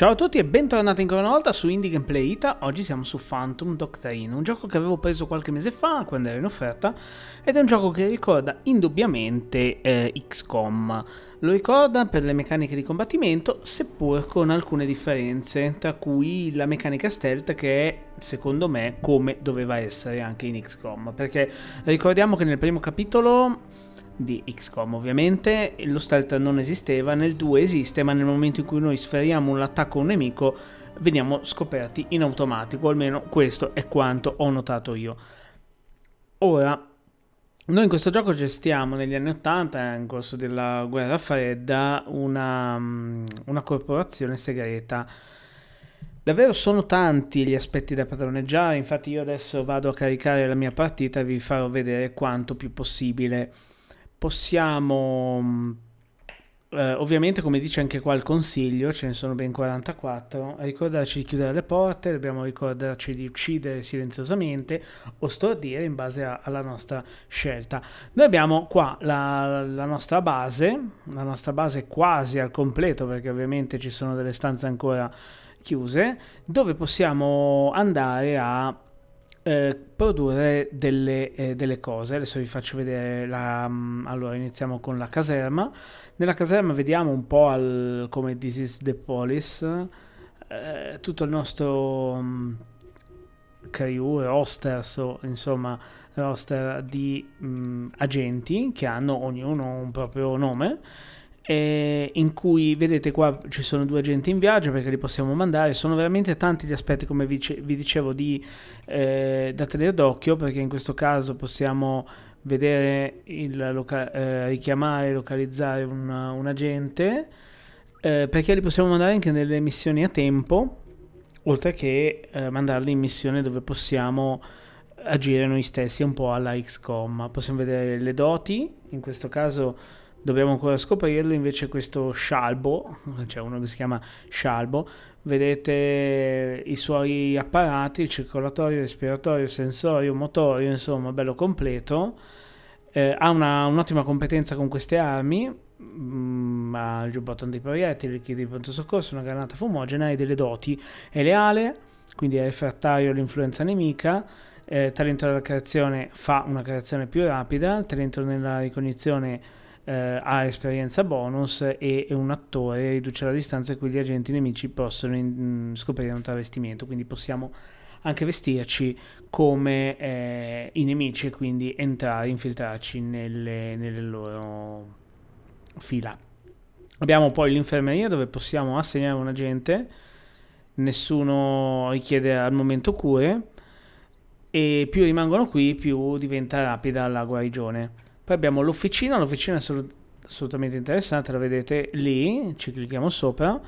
Ciao a tutti e bentornati ancora una volta su Indie Gameplay Ita. Oggi siamo su Phantom Doctrine, un gioco che avevo preso qualche mese fa quando era in offerta ed è un gioco che ricorda indubbiamente eh, XCOM. Lo ricorda per le meccaniche di combattimento, seppur con alcune differenze, tra cui la meccanica stealth che è, secondo me, come doveva essere anche in XCOM, perché ricordiamo che nel primo capitolo di XCOM ovviamente, lo stealth non esisteva, nel 2 esiste, ma nel momento in cui noi sferiamo un attacco a un nemico veniamo scoperti in automatico, almeno questo è quanto ho notato io. Ora, noi in questo gioco gestiamo negli anni 80, in eh, corso della guerra fredda, una, mm, una corporazione segreta. Davvero sono tanti gli aspetti da padroneggiare, infatti io adesso vado a caricare la mia partita e vi farò vedere quanto più possibile possiamo mm, eh, ovviamente come dice anche qua il consiglio ce ne sono ben 44 ricordarci di chiudere le porte dobbiamo ricordarci di uccidere silenziosamente o stordire in base a, alla nostra scelta noi abbiamo qua la, la, nostra base la nostra base quasi al completo perché ovviamente ci sono delle stanze ancora chiuse dove possiamo andare a eh, produrre delle, eh, delle, cose. Adesso vi faccio vedere. La, mm, allora, iniziamo con la caserma. Nella caserma vediamo un po' al, come This is the Police, eh, tutto il nostro um, crew, roster, so, insomma, roster di um, agenti che hanno ognuno un proprio nome eh, in cui vedete qua ci sono due agenti in viaggio perché li possiamo mandare, sono veramente tanti gli aspetti come vi, vi dicevo di, eh, da tenere d'occhio perché in questo caso possiamo vedere il loca- eh, richiamare, localizzare un, un agente eh, perché li possiamo mandare anche nelle missioni a tempo oltre che eh, mandarli in missione dove possiamo agire noi stessi un po' alla XCOM possiamo vedere le doti in questo caso dobbiamo ancora scoprirlo invece questo scialbo cioè uno che si chiama scialbo vedete i suoi apparati circolatorio respiratorio sensorio motorio insomma bello completo eh, ha un'ottima competenza con queste armi mh, mm, ha il giubbotto antiproiettili kit di pronto soccorso una granata fumogena e delle doti è leale quindi è refrattario all'influenza nemica eh, talento alla creazione fa una creazione più rapida talento nella ricognizione eh, ha esperienza bonus e è un attore, riduce la distanza e quindi gli agenti nemici possono in, mm, scoprire un travestimento, quindi possiamo anche vestirci come eh, i nemici e quindi entrare, infiltrarci nelle, nelle loro fila. Abbiamo poi l'infermeria dove possiamo assegnare un agente, nessuno richiede al momento cure e più rimangono qui più diventa rapida la guarigione. Poi abbiamo l'officina, l'officina è assolutamente interessante, la vedete lì, ci clicchiamo sopra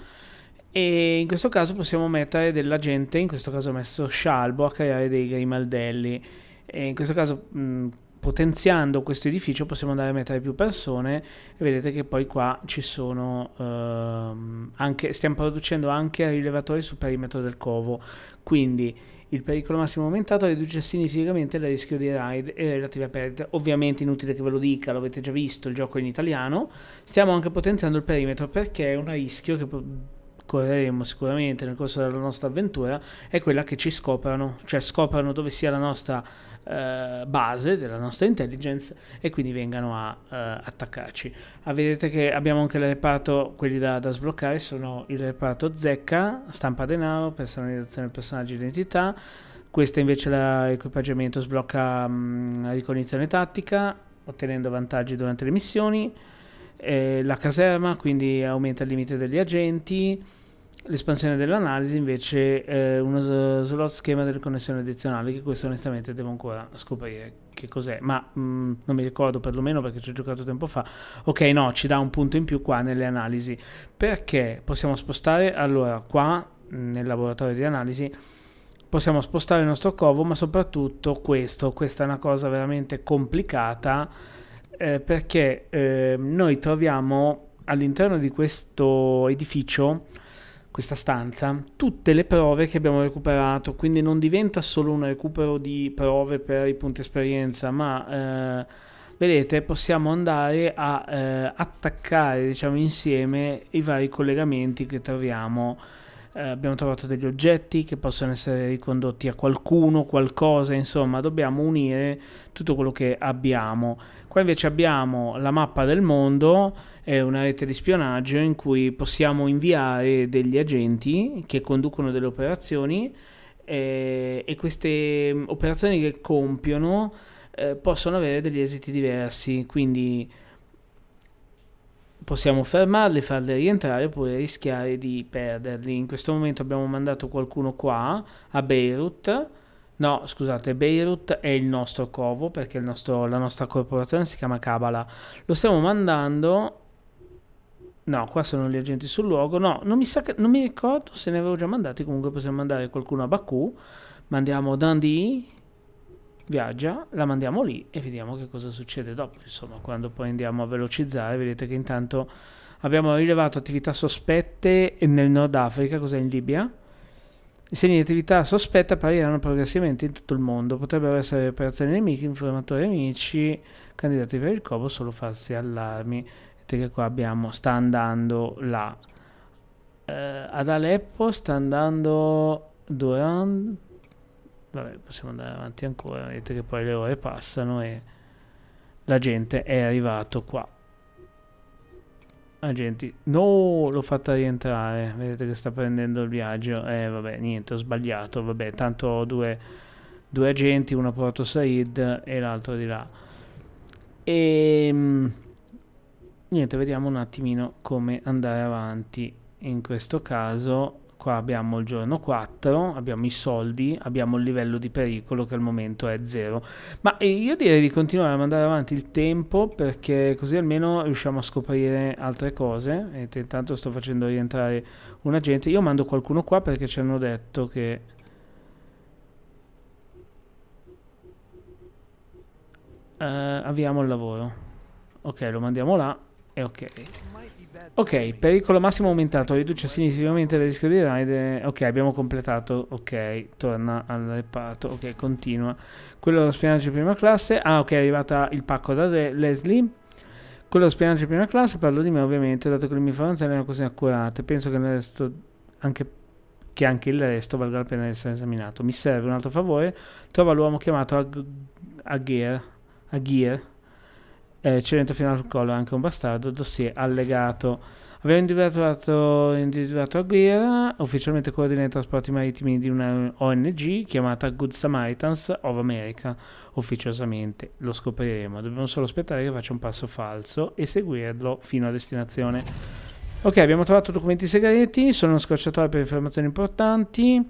e in questo caso possiamo mettere della gente, in questo caso ho messo Scialbo a creare dei grimaldelli e in questo caso mh, potenziando questo edificio possiamo andare a mettere più persone e vedete che poi qua ci sono ehm, anche, stiamo producendo anche rilevatori sul perimetro del covo quindi il pericolo massimo aumentato riduce significativamente il rischio di ride e relative perdite. Ovviamente inutile che ve lo dica, l'avete già visto, il gioco è in italiano. Stiamo anche potenziando il perimetro perché è un rischio che correremo sicuramente nel corso della nostra avventura è quella che ci scoprano, cioè scoprano dove sia la nostra eh, base della nostra intelligence e quindi vengano a eh, attaccarci. Ah, vedete che abbiamo anche il reparto, quelli da, da sbloccare sono il reparto zecca, stampa denaro, personalizzazione del personaggio identità, questa invece l'equipaggiamento sblocca mh, mm, la ricognizione tattica, ottenendo vantaggi durante le missioni, eh, la caserma, quindi aumenta il limite degli agenti, L'espansione dell'analisi invece è uno slot schema delle connessioni addizionali, che questo onestamente devo ancora scoprire che cos'è, ma mh, mm, non mi ricordo perlomeno perché ci ho giocato tempo fa. Ok, no, ci dà un punto in più qua nelle analisi, perché possiamo spostare, allora qua nel laboratorio di analisi, possiamo spostare il nostro covo, ma soprattutto questo, questa è una cosa veramente complicata, eh, perché eh, noi troviamo all'interno di questo edificio questa stanza tutte le prove che abbiamo recuperato, quindi non diventa solo un recupero di prove per i punti esperienza, ma eh, vedete possiamo andare a eh, attaccare diciamo insieme i vari collegamenti che troviamo eh, abbiamo trovato degli oggetti che possono essere ricondotti a qualcuno, qualcosa, insomma dobbiamo unire tutto quello che abbiamo. Qua invece abbiamo la mappa del mondo, è una rete di spionaggio in cui possiamo inviare degli agenti che conducono delle operazioni eh, e queste mm, operazioni che compiono eh, possono avere degli esiti diversi, quindi possiamo fermarli, farli rientrare oppure rischiare di perderli. In questo momento abbiamo mandato qualcuno qua a Beirut. No, scusate, Beirut è il nostro covo perché il nostro, la nostra corporazione si chiama Cabala. Lo stiamo mandando... No, qua sono gli agenti sul luogo. No, non mi, che, non mi ricordo se ne avevo già mandati. Comunque possiamo mandare qualcuno a Baku. Mandiamo Dundee viaggia, la mandiamo lì e vediamo che cosa succede dopo. Insomma, quando poi andiamo a velocizzare, vedete che intanto abbiamo rilevato attività sospette nel Nord Africa, cos'è in Libia? I segni di attività sospetta appariranno progressivamente in tutto il mondo. Potrebbero essere operazioni nemiche, informatori amici, candidati per il covo, solo farsi allarmi. Vedete che qua abbiamo, sta andando là. Eh, ad Aleppo sta andando Durand vabbè, possiamo andare avanti ancora, vedete che poi le ore passano e la gente è arrivato qua. Agenti, no, l'ho fatta rientrare, vedete che sta prendendo il viaggio, eh vabbè, niente, ho sbagliato, vabbè, tanto ho due, due agenti, uno Porto Said e l'altro di là. E ehm, niente, vediamo un attimino come andare avanti. In questo caso Qua abbiamo il giorno 4, abbiamo i soldi, abbiamo il livello di pericolo che al momento è 0. Ma eh, io direi di continuare a mandare avanti il tempo perché così almeno riusciamo a scoprire altre cose. E intanto sto facendo rientrare un agente. Io mando qualcuno qua perché ci hanno detto che... Uh, avviamo il lavoro. Ok, lo mandiamo là e ok. Ok, pericolo massimo aumentato, riduce significativamente il rischio di ride. Ok, abbiamo completato. Ok, torna al reparto. Ok, continua. Quello dello spionaggio di prima classe. Ah, ok, è arrivata il pacco da Leslie. Quello dello spionaggio di prima classe, parlo di me ovviamente, dato che le mie informazioni erano così accurate. Penso che, resto, anche, che anche il resto valga la pena di essere esaminato. Mi serve un altro favore. Trova l'uomo chiamato Ag Aghier eh, Cilento fino al collo è anche un bastardo, dossier allegato. Abbiamo individuato, individuato Aguirre, ufficialmente coordina i trasporti marittimi di una ONG chiamata Good Samaritans of America. Ufficiosamente lo scopriremo. Dobbiamo solo aspettare che faccia un passo falso e seguirlo fino a destinazione. Ok, abbiamo trovato documenti segreti, sono uno scorciatoio per informazioni importanti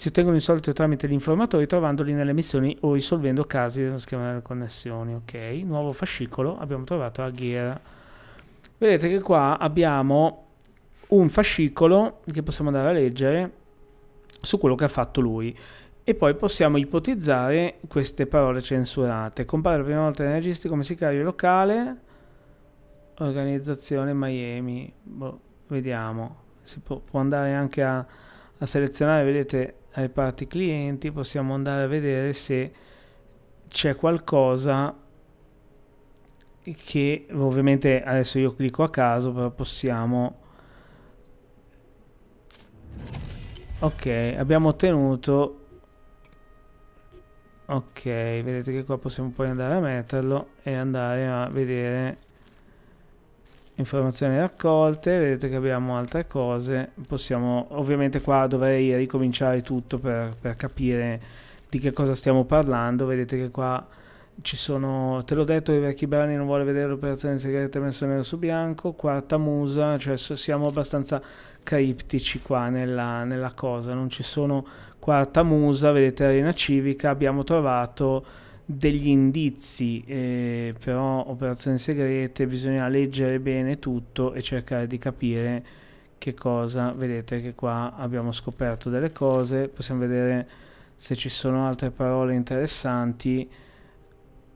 si ottengono i soldi tramite gli informatori trovandoli nelle missioni o risolvendo casi dello schema delle connessioni. Ok, nuovo fascicolo, abbiamo trovato Aghiera. Vedete che qua abbiamo un fascicolo che possiamo andare a leggere su quello che ha fatto lui e poi possiamo ipotizzare queste parole censurate. Compare la prima volta nei registri come sicario locale, organizzazione Miami, boh, vediamo, si può, può andare anche a, a selezionare, vedete alle parti clienti possiamo andare a vedere se c'è qualcosa che ovviamente adesso io clicco a caso però possiamo ok abbiamo ottenuto ok vedete che qua possiamo poi andare a metterlo e andare a vedere informazioni raccolte, vedete che abbiamo altre cose, possiamo, ovviamente qua dovrei ricominciare tutto per, per capire di che cosa stiamo parlando, vedete che qua ci sono, te l'ho detto, i vecchi brani non vuole vedere l'operazione segreta messo nero su bianco, quarta musa, cioè siamo abbastanza criptici qua nella, nella cosa, non ci sono quarta musa, vedete arena civica, abbiamo trovato degli indizi, eh, però operazioni segrete, bisogna leggere bene tutto e cercare di capire che cosa, vedete che qua abbiamo scoperto delle cose, possiamo vedere se ci sono altre parole interessanti,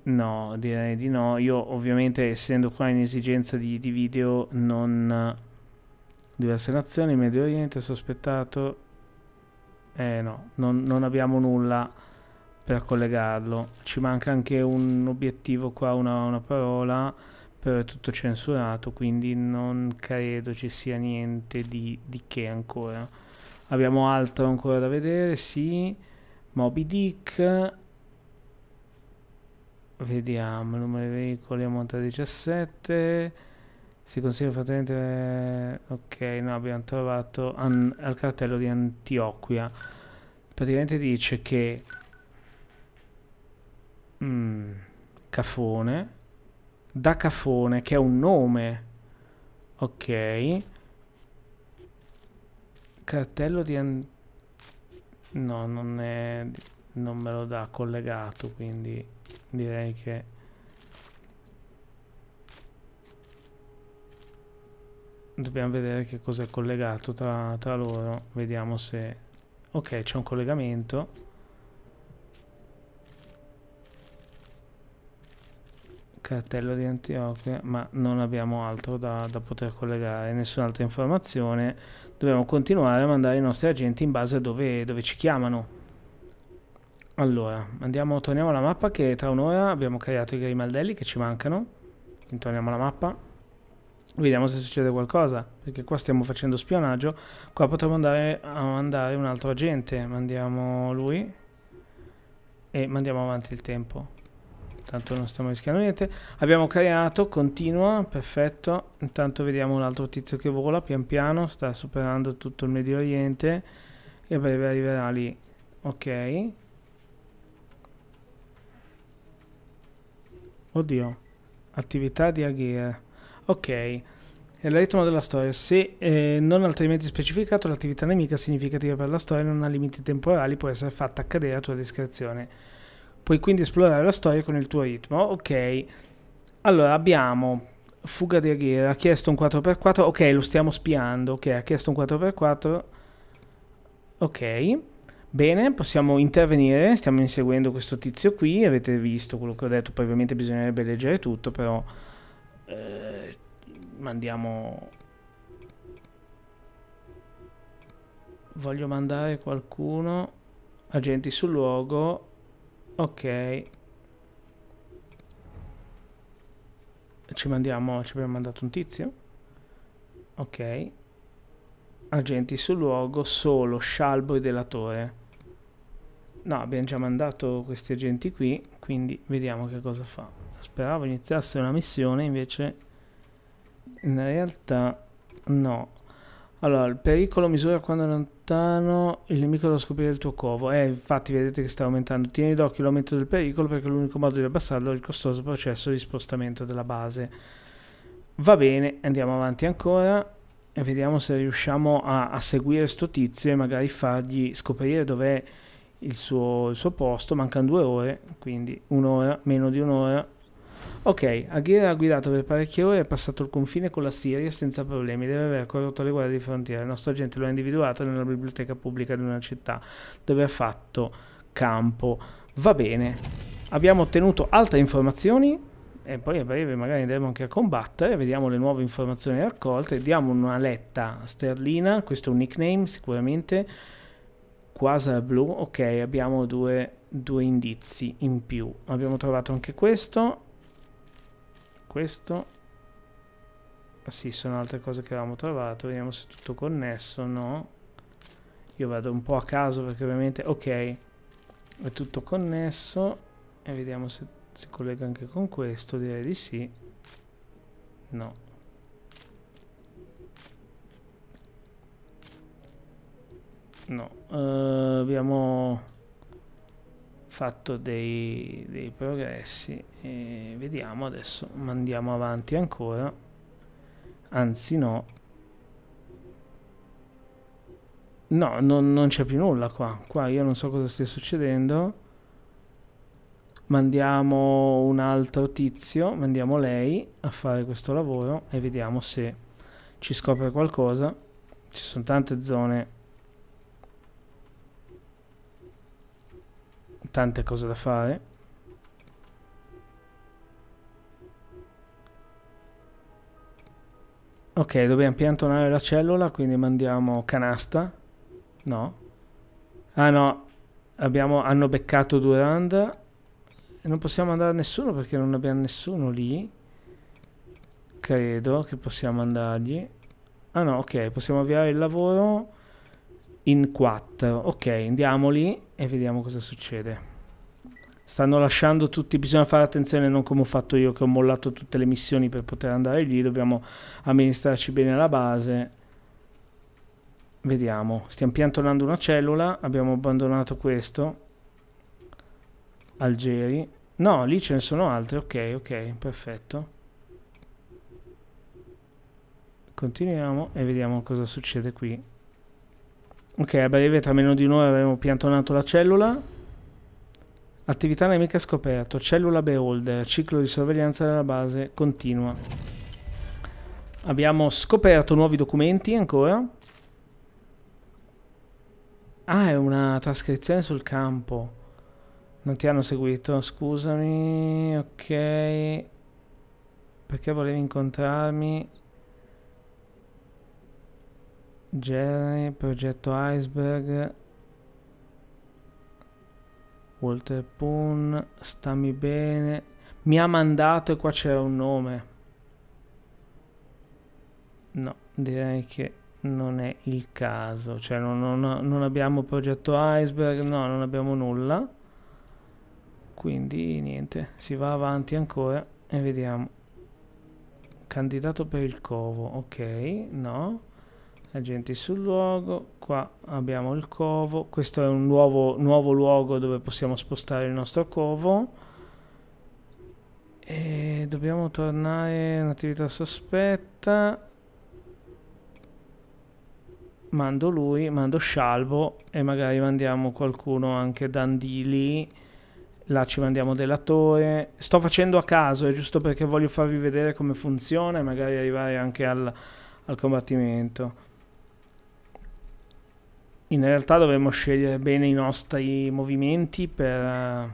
no, direi di no, io ovviamente essendo qua in esigenza di, di video non... diverse nazioni, Medio Oriente, sospettato, eh no, non, non abbiamo nulla per collegarlo. Ci manca anche un obiettivo qua, una, una parola, però è tutto censurato, quindi non credo ci sia niente di, di che ancora. Abbiamo altro ancora da vedere, sì. Moby Dick. Vediamo, numero di veicoli ammonta a 17. Si consiglia fratello. Ok, no, abbiamo trovato al cartello di Antioquia. Praticamente dice che Mm, Cafone. Da Cafone, che è un nome. Ok. Cartello di... An... No, non è... Non me lo dà collegato, quindi direi che... Dobbiamo vedere che cosa è collegato tra, tra loro. Vediamo se... Ok, c'è un collegamento. cartello di Antiochia, ma non abbiamo altro da, da, poter collegare, nessun'altra informazione. Dobbiamo continuare a mandare i nostri agenti in base a dove, dove ci chiamano. Allora, andiamo, torniamo alla mappa che tra un'ora abbiamo creato i grimaldelli che ci mancano. Quindi torniamo alla mappa. Vediamo se succede qualcosa, perché qua stiamo facendo spionaggio. Qua potremmo andare a mandare un altro agente. Mandiamo lui e mandiamo avanti il tempo. Tanto non stiamo rischiando niente. Abbiamo creato, continua, perfetto. Intanto vediamo un altro tizio che vola pian piano, sta superando tutto il Medio Oriente e a breve arriverà lì. Ok. Oddio. Attività di Aghere. Ok. Il ritmo della storia. Se eh, non altrimenti specificato, l'attività nemica significativa per la storia non ha limiti temporali, può essere fatta accadere a tua discrezione. Puoi quindi esplorare la storia con il tuo ritmo. Ok. Allora abbiamo Fuga di Aguirre. Ha chiesto un 4x4. Ok, lo stiamo spiando. Ok, ha chiesto un 4x4. Ok. Bene, possiamo intervenire. Stiamo inseguendo questo tizio qui. Avete visto quello che ho detto. Poi ovviamente bisognerebbe leggere tutto, però... Eh, mandiamo... Voglio mandare qualcuno... Agenti sul luogo Ok. Ci mandiamo, ci abbiamo mandato un tizio. Ok. Agenti sul luogo, solo scialbo e delatore. No, abbiamo già mandato questi agenti qui, quindi vediamo che cosa fa. Speravo iniziasse una missione, invece in realtà no. Allora, il pericolo misura quando è lontano il nemico da scoprire il tuo covo. Eh, infatti vedete che sta aumentando. Tieni d'occhio l'aumento del pericolo perché l'unico modo di abbassarlo è il costoso processo di spostamento della base. Va bene, andiamo avanti ancora e vediamo se riusciamo a, a seguire sto tizio e magari fargli scoprire dov'è il, il suo, posto. Mancano due ore, quindi un'ora, meno di un'ora. Ok, Aguirre ha guidato per parecchie ore e è passato il confine con la Siria senza problemi, deve aver corrotto le guardie di frontiera. Il nostro agente lo ha individuato nella biblioteca pubblica di una città dove ha fatto campo. Va bene, abbiamo ottenuto altre informazioni e poi a breve magari andremo anche a combattere, vediamo le nuove informazioni raccolte, diamo una letta sterlina, questo è un nickname sicuramente, quasar blu, ok abbiamo due, due indizi in più, abbiamo trovato anche questo questo sì sono altre cose che avevamo trovato vediamo se è tutto connesso no io vado un po' a caso perché ovviamente ok è tutto connesso e vediamo se si collega anche con questo direi di sì no no uh, abbiamo fatto dei, dei progressi e vediamo adesso mandiamo avanti ancora anzi no no non, non c'è più nulla qua qua io non so cosa stia succedendo mandiamo un altro tizio mandiamo lei a fare questo lavoro e vediamo se ci scopre qualcosa ci sono tante zone tante cose da fare. Ok, dobbiamo piantonare la cellula, quindi mandiamo canasta. No. Ah no, abbiamo, hanno beccato Durand. E non possiamo andare a nessuno perché non abbiamo nessuno lì. Credo che possiamo andargli. Ah no, ok, possiamo avviare il lavoro in 4 Ok, andiamo lì e vediamo cosa succede. Stanno lasciando tutti, bisogna fare attenzione non come ho fatto io che ho mollato tutte le missioni per poter andare lì, dobbiamo amministrarci bene la base. Vediamo, stiamo piantonando una cellula, abbiamo abbandonato questo. Algeri. No, lì ce ne sono altri ok, ok, perfetto. Continuiamo e vediamo cosa succede qui. Ok, a breve, tra meno di un'ora avremo piantonato la cellula. Attività nemica scoperto. Cellula Beholder. Ciclo di sorveglianza della base continua. Abbiamo scoperto nuovi documenti ancora. Ah, è una trascrizione sul campo. Non ti hanno seguito, scusami. Ok. Perché volevi incontrarmi? Jerry, progetto Iceberg, Walter Poon, stammi bene, mi ha mandato e qua c'era un nome. No, direi che non è il caso, cioè non, non, non abbiamo progetto Iceberg, no, non abbiamo nulla. Quindi niente, si va avanti ancora e vediamo. Candidato per il covo, ok, no agenti sul luogo, qua abbiamo il covo, questo è un nuovo, nuovo luogo dove possiamo spostare il nostro covo e dobbiamo tornare un'attività sospetta mando lui, mando Scialbo e magari mandiamo qualcuno anche Dandili là ci mandiamo dell'attore sto facendo a caso, è giusto perché voglio farvi vedere come funziona e magari arrivare anche al, al combattimento in realtà dovremmo scegliere bene i nostri movimenti per... Eh,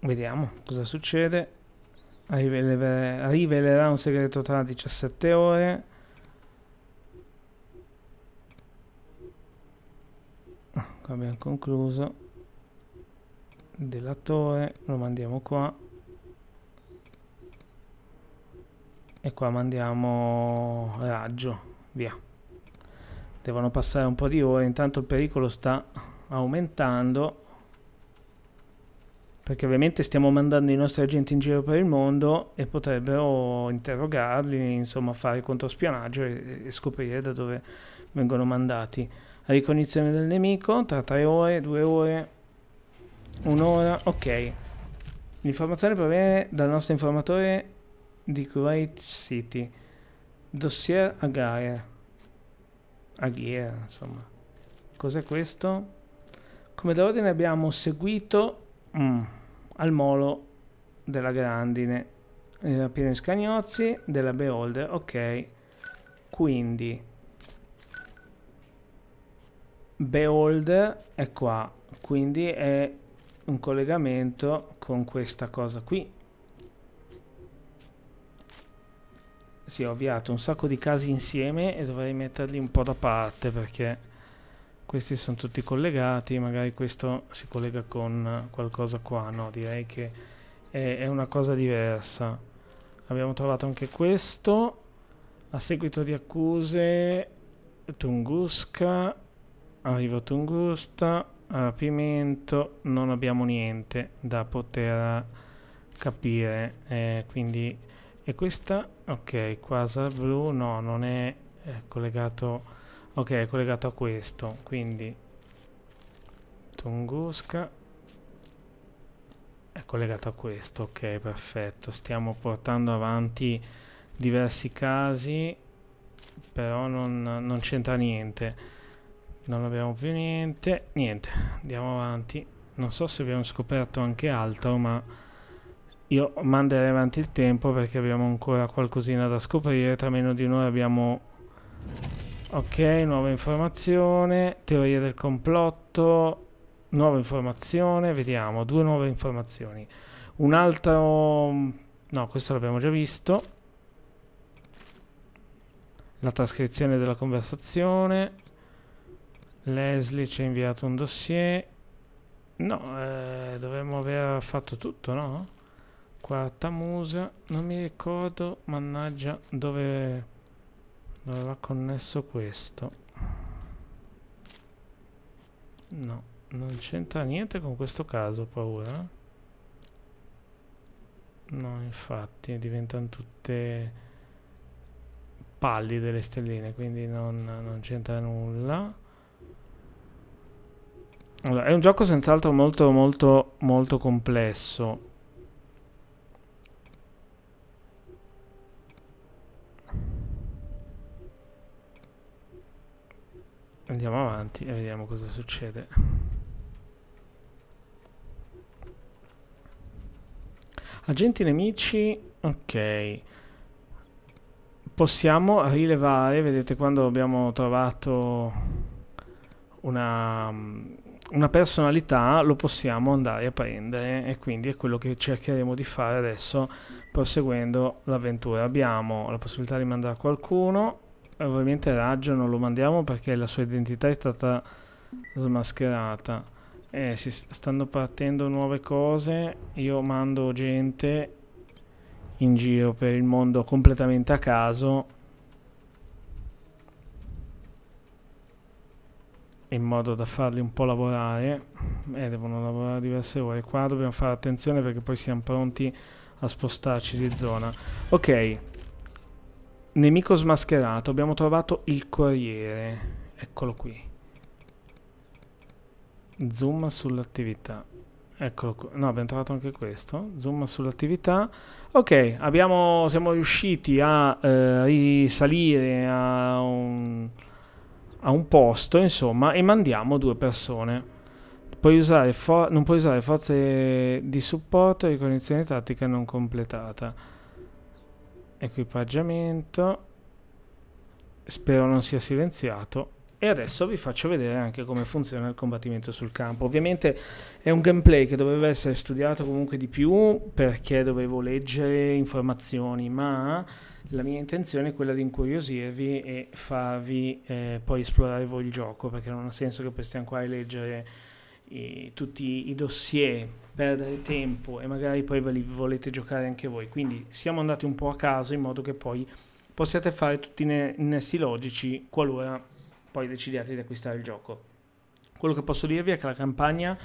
vediamo cosa succede. Rivelerà, un segreto tra 17 ore. Ah, qua abbiamo concluso. Delatore, lo mandiamo qua. e qua mandiamo raggio via devono passare un po' di ore intanto il pericolo sta aumentando perché ovviamente stiamo mandando i nostri agenti in giro per il mondo e potrebbero interrogarli, insomma fare controspionaggio e, e scoprire da dove vengono mandati. Ricognizione del nemico, tra tre ore, due ore, un'ora ok. L'informazione proviene dal nostro informatore The Great City, Dossier Agare, Aghiera, insomma. Cos'è questo? Come da ordine abbiamo seguito mm, al molo della Grandine, eh, di Scagnozzi, della Beholder, ok. Quindi... Beholder è qua, quindi è un collegamento con questa cosa qui Sì, ho avviato un sacco di casi insieme e dovrei metterli un po' da parte perché questi sono tutti collegati, magari questo si collega con qualcosa qua, no, direi che è, è una cosa diversa. Abbiamo trovato anche questo, a seguito di accuse, Tunguska, arrivo Tungusta, rapimento, non abbiamo niente da poter capire, eh, quindi e questa, ok, quasar blu, no, non è, è eh, collegato, ok, è collegato a questo, quindi Tunguska è collegato a questo, ok, perfetto. Stiamo portando avanti diversi casi, però non, non c'entra niente. Non abbiamo più niente, niente, andiamo avanti. Non so se abbiamo scoperto anche altro, ma io manderei avanti il tempo perché abbiamo ancora qualcosina da scoprire. Tra meno di noi abbiamo... Ok, nuova informazione, teoria del complotto, nuova informazione, vediamo, due nuove informazioni. Un altro... no, questo l'abbiamo già visto. La trascrizione della conversazione. Leslie ci ha inviato un dossier. No, eh, dovremmo aver fatto tutto, no? qua Tamusa non mi ricordo mannaggia dove dove va connesso questo no non c'entra niente con questo caso paura no infatti diventano tutte pallide le stelline quindi non, non c'entra nulla allora, è un gioco senz'altro molto molto molto complesso Andiamo avanti e vediamo cosa succede. Agenti nemici, ok. Possiamo rilevare, vedete quando abbiamo trovato una, una personalità lo possiamo andare a prendere e quindi è quello che cercheremo di fare adesso proseguendo l'avventura. Abbiamo la possibilità di mandare qualcuno ovviamente Raggio non lo mandiamo perché la sua identità è stata smascherata. Eh, si stanno partendo nuove cose, io mando gente in giro per il mondo completamente a caso in modo da farli un po' lavorare eh, devono lavorare diverse ore qua dobbiamo fare attenzione perché poi siamo pronti a spostarci di zona ok Nemico smascherato, abbiamo trovato il corriere. Eccolo qui. Zoom sull'attività. Eccolo qua. No, abbiamo trovato anche questo. Zoom sull'attività. Ok, abbiamo, siamo riusciti a eh, risalire a un, a un, posto, insomma, e mandiamo due persone. Puoi usare non puoi usare forze di supporto e cognizione tattica non completata equipaggiamento spero non sia silenziato e adesso vi faccio vedere anche come funziona il combattimento sul campo. Ovviamente è un gameplay che doveva essere studiato comunque di più perché dovevo leggere informazioni, ma la mia intenzione è quella di incuriosirvi e farvi eh, poi esplorare voi il gioco, perché non ha senso che poi stiamo qua a leggere i, tutti i dossier perdere tempo e magari poi ve li volete giocare anche voi. Quindi siamo andati un po' a caso in modo che poi possiate fare tutti i nessi logici qualora poi decidiate di acquistare il gioco. Quello che posso dirvi è che la campagna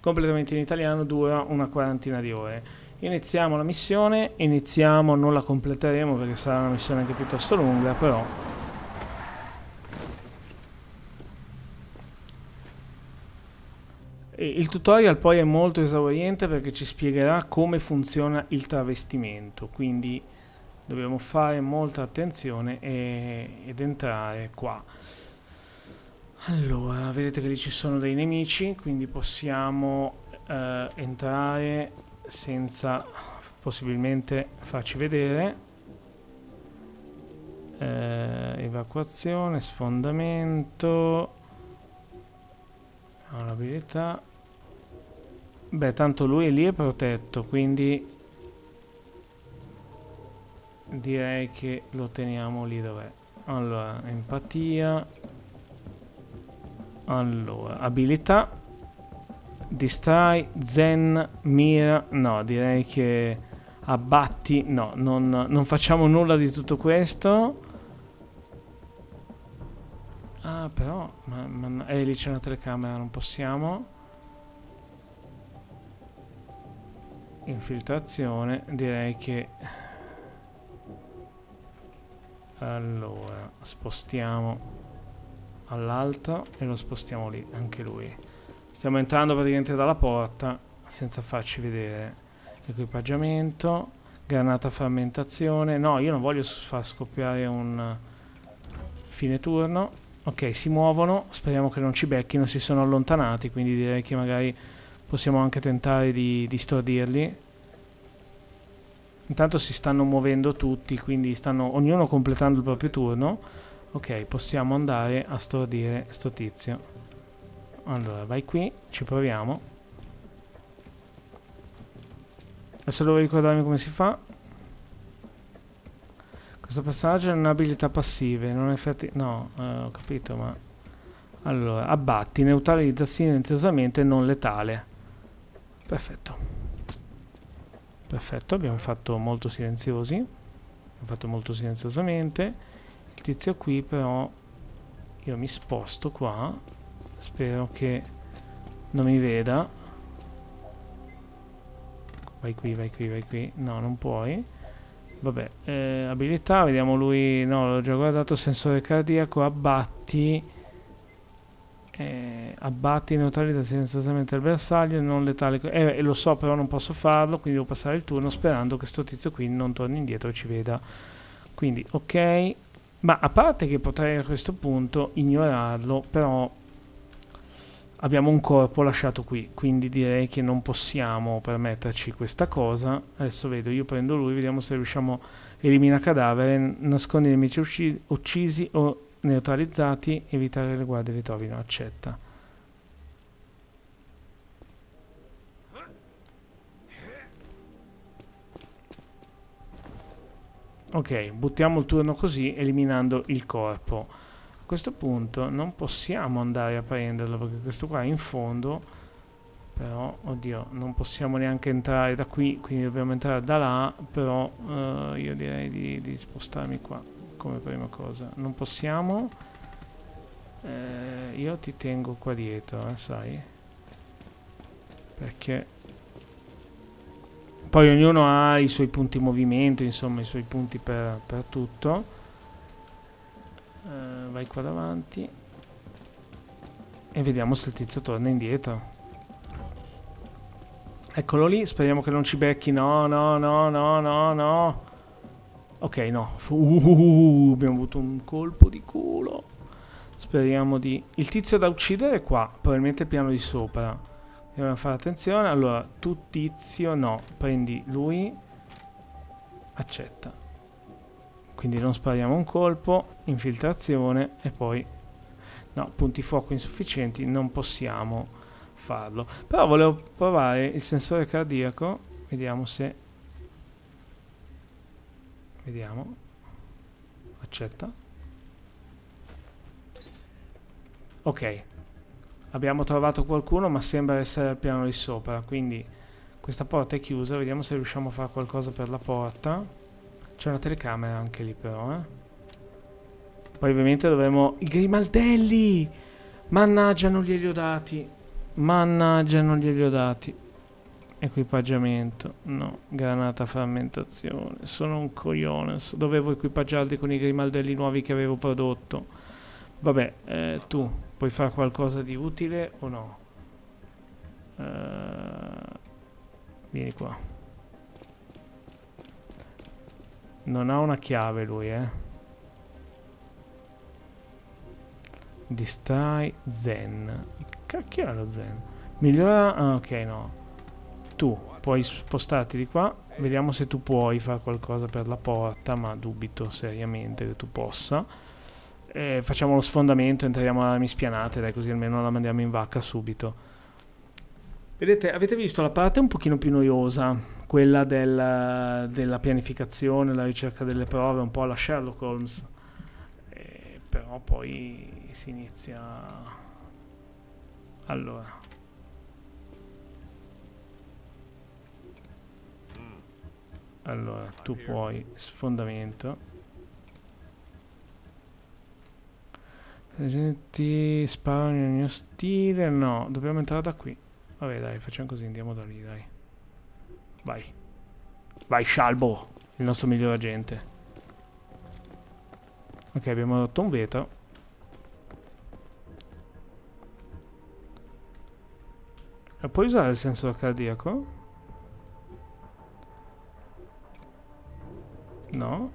completamente in italiano dura una quarantina di ore. Iniziamo la missione, iniziamo, non la completeremo perché sarà una missione anche piuttosto lunga, però il tutorial poi è molto esauriente perché ci spiegherà come funziona il travestimento, quindi dobbiamo fare molta attenzione e, ed entrare qua. Allora, vedete che lì ci sono dei nemici, quindi possiamo eh, entrare senza possibilmente farci vedere. Eh, evacuazione, sfondamento, abilità Beh, tanto lui lì è protetto, quindi direi che lo teniamo lì dov'è. Allora, empatia. Allora, abilità. Distrai, zen, mira. No, direi che abbatti. No, non, non facciamo nulla di tutto questo. Ah, però... Ma, ma, eh, lì c'è una telecamera, non possiamo. infiltrazione direi che allora spostiamo all'altro e lo spostiamo lì anche lui stiamo entrando praticamente dalla porta senza farci vedere equipaggiamento granata frammentazione no io non voglio far scoppiare un fine turno ok si muovono speriamo che non ci becchino si sono allontanati quindi direi che magari possiamo anche tentare di, di stordirli. Intanto si stanno muovendo tutti, quindi stanno ognuno completando il proprio turno. Ok, possiamo andare a stordire sto tizio. Allora, vai qui, ci proviamo. Adesso devo ricordarmi come si fa. Questo personaggio non ha abilità passive, non effetti... No, eh, ho capito, ma... Allora, abbatti, neutralizza silenziosamente non letale. Perfetto. Perfetto, abbiamo fatto molto silenziosi. Abbiamo fatto molto silenziosamente. Il tizio qui però... Io mi sposto qua. Spero che non mi veda. Vai qui, vai qui, vai qui. No, non puoi. Vabbè, eh, abilità, vediamo lui... No, l'ho già guardato, sensore cardiaco, abbatti eh, abbatti neutralità silenziosamente il bersaglio non letale eh, eh, lo so però non posso farlo quindi devo passare il turno sperando che sto tizio qui non torni indietro e ci veda quindi ok ma a parte che potrei a questo punto ignorarlo però abbiamo un corpo lasciato qui quindi direi che non possiamo permetterci questa cosa adesso vedo io prendo lui vediamo se riusciamo elimina cadavere nascondi i nemici uccisi o neutralizzati, evitare le guardie di Torino, accetta. Ok, buttiamo il turno così, eliminando il corpo. A questo punto non possiamo andare a prenderlo, perché questo qua è in fondo... Però, oddio, non possiamo neanche entrare da qui, quindi dobbiamo entrare da là, però eh, io direi di, di spostarmi qua come prima cosa. Non possiamo... Eh, io ti tengo qua dietro, eh, sai? Perché... Poi ognuno ha i suoi punti movimento, insomma, i suoi punti per, per tutto. Eh, vai qua davanti. E vediamo se il tizio torna indietro. Eccolo lì, speriamo che non ci becchi. No, no, no, no, no, no. Ok, no. Uh, uh, uh, uh, abbiamo avuto un colpo di culo. Speriamo di... Il tizio da uccidere è qua, probabilmente il piano di sopra. Dobbiamo fare attenzione. Allora, tu tizio no. Prendi lui. Accetta. Quindi non spariamo un colpo. Infiltrazione e poi... No, punti fuoco insufficienti. Non possiamo farlo. Però volevo provare il sensore cardiaco. Vediamo se Vediamo. Accetta. Ok. Abbiamo trovato qualcuno ma sembra essere al piano di sopra, quindi questa porta è chiusa, vediamo se riusciamo a fare qualcosa per la porta. C'è una telecamera anche lì però, eh. Poi ovviamente dovremo... I grimaldelli! Mannaggia, non glieli ho dati. Mannaggia, non glieli ho dati. Equipaggiamento, no, granata frammentazione, sono un coglione, dovevo equipaggiarli con i grimaldelli nuovi che avevo prodotto. Vabbè, eh, tu puoi fare qualcosa di utile o no? Uh, vieni qua. Non ha una chiave lui, eh. Distrai Zen. Cacchio è lo Zen? Migliora... Ah, ok, no tu puoi spostarti di qua. Vediamo se tu puoi fare qualcosa per la porta, ma dubito seriamente che tu possa. Eh, facciamo lo sfondamento, entriamo alla mispianata, dai, così almeno la mandiamo in vacca subito. Vedete, avete visto la parte un pochino più noiosa, quella del, della pianificazione, la ricerca delle prove, un po' alla Sherlock Holmes. Eh, però poi si inizia... Allora... Allora, tu puoi sfondamento. Agenti sparano nel mio stile. No, dobbiamo entrare da qui. Vabbè, dai, facciamo così, andiamo da lì, dai. Vai. Vai, Scialbo, il nostro miglior agente. Ok, abbiamo rotto un vetro. E puoi usare il sensore cardiaco? No.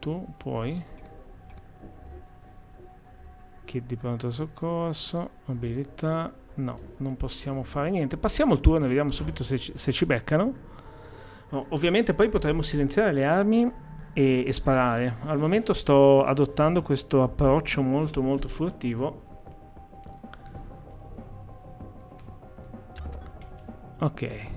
Tu puoi. Kit di pronto soccorso. Abilità. No, non possiamo fare niente. Passiamo il turno e vediamo subito se ci, se ci beccano. Oh, ovviamente poi potremmo silenziare le armi e, e sparare. Al momento sto adottando questo approccio molto molto furtivo. Ok.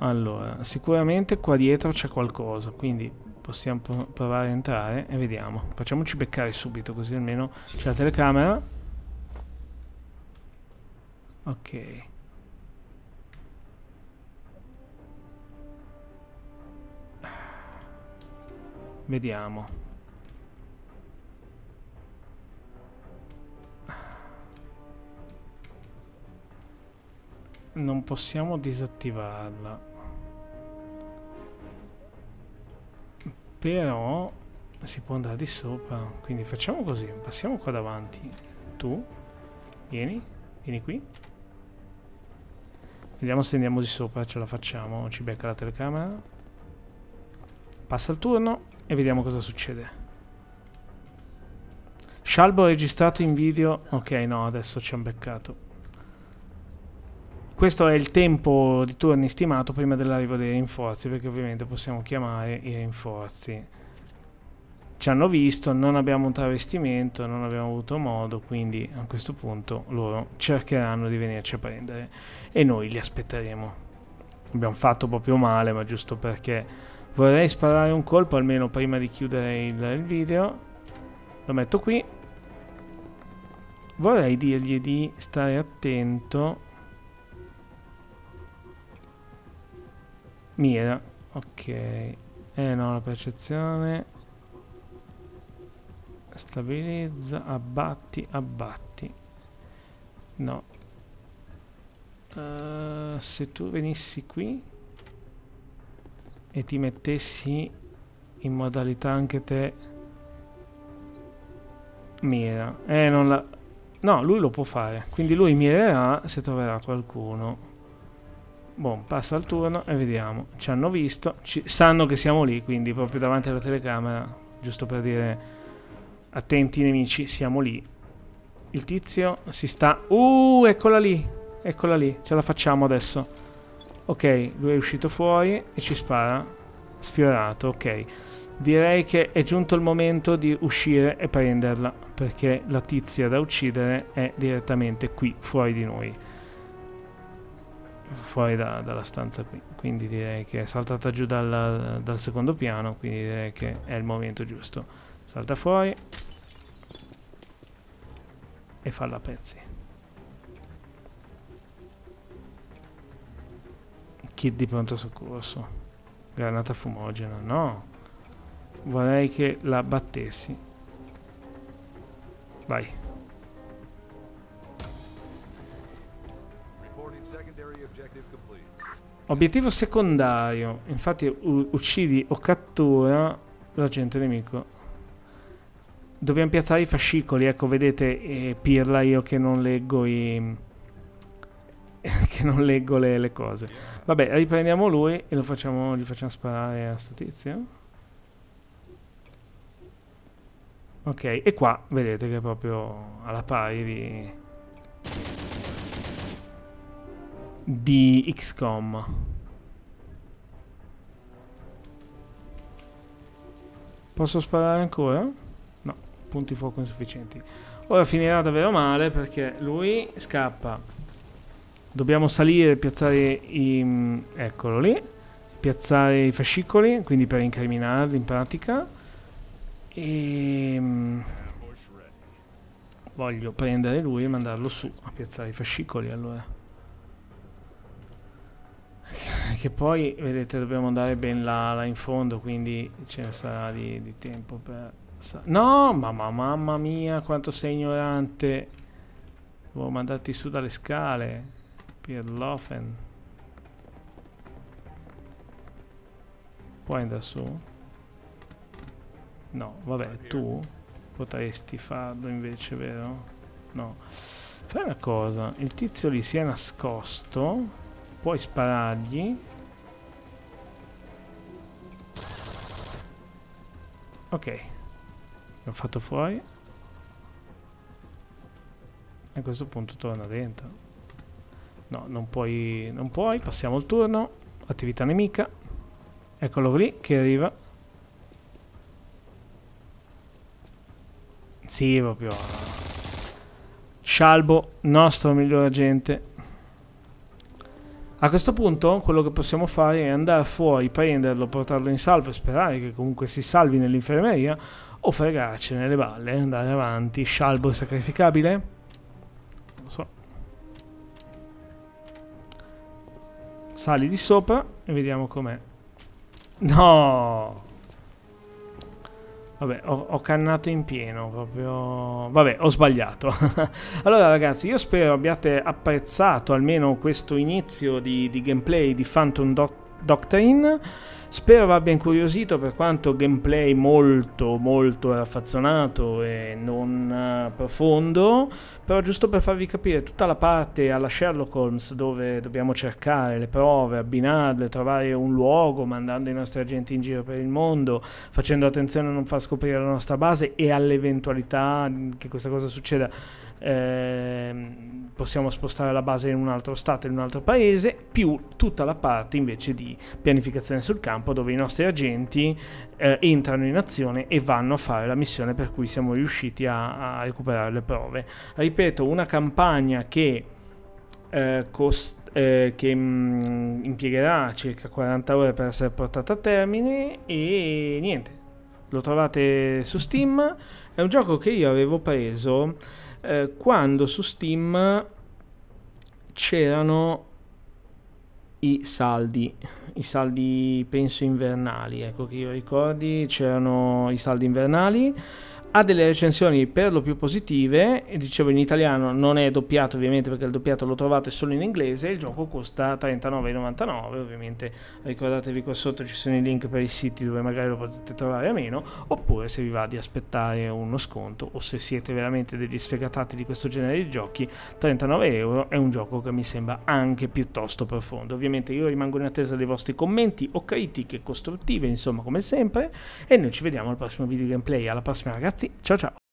Allora, sicuramente qua dietro c'è qualcosa, quindi possiamo provare a entrare e vediamo. Facciamoci beccare subito, così almeno c'è la telecamera. Ok. Vediamo. non possiamo disattivarla. Però si può andare di sopra. Quindi facciamo così, passiamo qua davanti. Tu, vieni, vieni qui. Vediamo se andiamo di sopra, ce la facciamo, ci becca la telecamera. Passa il turno e vediamo cosa succede. Scialbo registrato in video. Ok, no, adesso ci hanno beccato. Questo è il tempo di turni stimato prima dell'arrivo dei rinforzi, perché ovviamente possiamo chiamare i rinforzi. Ci hanno visto, non abbiamo un travestimento, non abbiamo avuto modo, quindi a questo punto loro cercheranno di venirci a prendere e noi li aspetteremo. Abbiamo fatto proprio male, ma giusto perché vorrei sparare un colpo almeno prima di chiudere il, il video. Lo metto qui. Vorrei dirgli di stare attento Mira, ok. Eh no, la percezione. Stabilizza, abbatti, abbatti. No. Uh, se tu venissi qui e ti mettessi in modalità anche te mira. Eh, non la... No, lui lo può fare. Quindi lui mirerà se troverà qualcuno. Boh, passa il turno e vediamo. Ci hanno visto, ci... sanno che siamo lì, quindi proprio davanti alla telecamera, giusto per dire attenti nemici, siamo lì. Il tizio si sta... Uh, eccola lì, eccola lì, ce la facciamo adesso. Ok, lui è uscito fuori e ci spara. Sfiorato, ok. Direi che è giunto il momento di uscire e prenderla, perché la tizia da uccidere è direttamente qui, fuori di noi fuori da, dalla stanza qui. Quindi direi che è saltata giù dalla, dal secondo piano, quindi direi che è il momento giusto. Salta fuori e falla a pezzi. Kit di pronto soccorso. Granata fumogena, no. Vorrei che la battessi. Vai. Obiettivo secondario. Infatti uccidi o cattura l'agente nemico. Dobbiamo piazzare i fascicoli. Ecco, vedete eh, Pirla io che non leggo i... che non leggo le, le, cose. Vabbè, riprendiamo lui e facciamo, gli facciamo sparare a sto tizio. Ok, e qua vedete che è proprio alla pari di di XCOM. Posso sparare ancora? No, punti fuoco insufficienti. Ora finirà davvero male perché lui scappa. Dobbiamo salire e piazzare i... Mm, eccolo lì. Piazzare i fascicoli, quindi per incriminarli in pratica. E... Mm, voglio prendere lui e mandarlo su a piazzare i fascicoli allora. Eh, che poi vedete dobbiamo andare ben là, là in fondo quindi ce ne sarà di, di tempo per... No, mamma, mamma mia quanto sei ignorante. Devo boh, mandarti su dalle scale. Pierlofen. Puoi andare su? No, vabbè, tu potresti farlo invece, vero? No. Fai una cosa, il tizio lì si è nascosto. Puoi sparargli. Ok. L'ho fatto fuori. A questo punto torna dentro. No, non puoi... Non puoi. Passiamo il turno. Attività nemica. Eccolo lì che arriva. Sì, proprio. Scialbo, nostro miglior agente. A questo punto quello che possiamo fare è andare fuori, prenderlo, portarlo in salvo e sperare che comunque si salvi nell'infermeria o fregarcene le balle, e andare avanti, scialbo sacrificabile? Non lo so. Sali di sopra e vediamo com'è. Nooo! Vabbè, ho, ho, cannato in pieno proprio. Vabbè, ho sbagliato. allora, ragazzi, io spero abbiate apprezzato almeno questo inizio di, di gameplay di Phantom Do Doctrine. Spero vi abbia incuriosito per quanto gameplay molto molto raffazzonato e non eh, profondo, però giusto per farvi capire tutta la parte alla Sherlock Holmes dove dobbiamo cercare le prove, abbinarle, trovare un luogo, mandando i nostri agenti in giro per il mondo, facendo attenzione a non far scoprire la nostra base e all'eventualità che questa cosa succeda. Eh, possiamo spostare la base in un altro stato, in un altro paese, più tutta la parte invece di pianificazione sul campo campo dove i nostri agenti eh, entrano in azione e vanno a fare la missione per cui siamo riusciti a, a recuperare le prove. Ripeto, una campagna che, eh, cost- eh, che mh, mm, impiegherà circa 40 ore per essere portata a termine e niente, lo trovate su Steam, è un gioco che io avevo preso eh, quando su Steam c'erano i saldi, i saldi penso invernali, ecco che io ricordi c'erano i saldi invernali ha delle recensioni per lo più positive, dicevo in italiano non è doppiato ovviamente perché il doppiato lo trovate solo in inglese, il gioco costa 39,99 ovviamente ricordatevi qua sotto ci sono i link per i siti dove magari lo potete trovare a meno, oppure se vi va di aspettare uno sconto o se siete veramente degli sfegatati di questo genere di giochi, 39 euro è un gioco che mi sembra anche piuttosto profondo. Ovviamente io rimango in attesa dei vostri commenti o critiche costruttive insomma come sempre e noi ci vediamo al prossimo video gameplay, alla prossima ragazzi Grazie, ciao ciao.